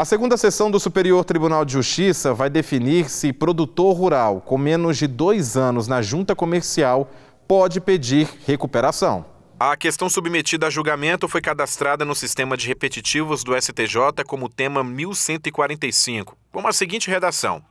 A segunda sessão do Superior Tribunal de Justiça vai definir se produtor rural com menos de dois anos na junta comercial pode pedir recuperação. A questão submetida a julgamento foi cadastrada no sistema de repetitivos do STJ como tema 1145 com a seguinte redação: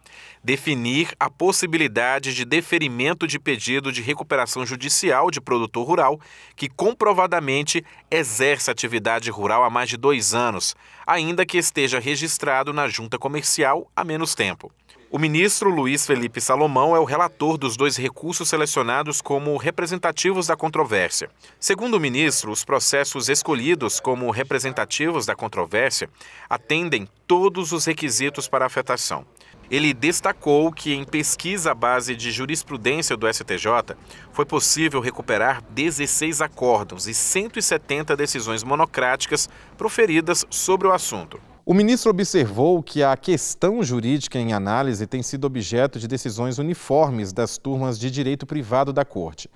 definir a possibilidade de deferimento de pedido de recuperação judicial de produtor rural que comprovadamente exerce atividade rural há mais de dois anos, ainda que esteja registrado na junta comercial há menos tempo. O ministro Luiz Felipe Salomão é o relator dos dois recursos selecionados como representativos da controvérsia. Segundo o ministro, os processos escolhidos como representativos da controvérsia atendem todos os requisitos para afetação. Ele destacou que, em pesquisa à base de jurisprudência do STJ, foi possível recuperar 16 acórdãos e 170 decisões monocráticas proferidas sobre o assunto. O ministro observou que a questão jurídica em análise tem sido objeto de decisões uniformes das turmas de direito privado da Corte.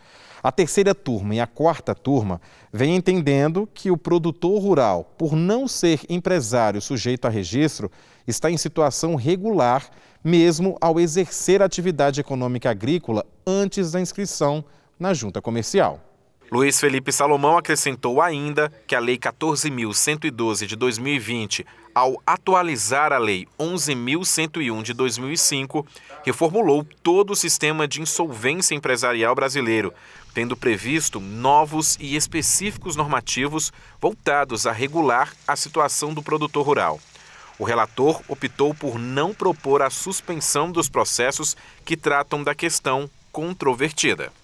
A terceira turma e a quarta turma vêm entendendo que o produtor rural, por não ser empresário sujeito a registro, está em situação regular, mesmo ao exercer atividade econômica agrícola antes da inscrição na junta comercial. Luiz Felipe Salomão acrescentou ainda que a Lei 14.112 de 2020, ao atualizar a Lei 11.101 de 2005, reformulou todo o sistema de insolvência empresarial brasileiro, tendo previsto novos e específicos normativos voltados a regular a situação do produtor rural. O relator optou por não propor a suspensão dos processos que tratam da questão controvertida.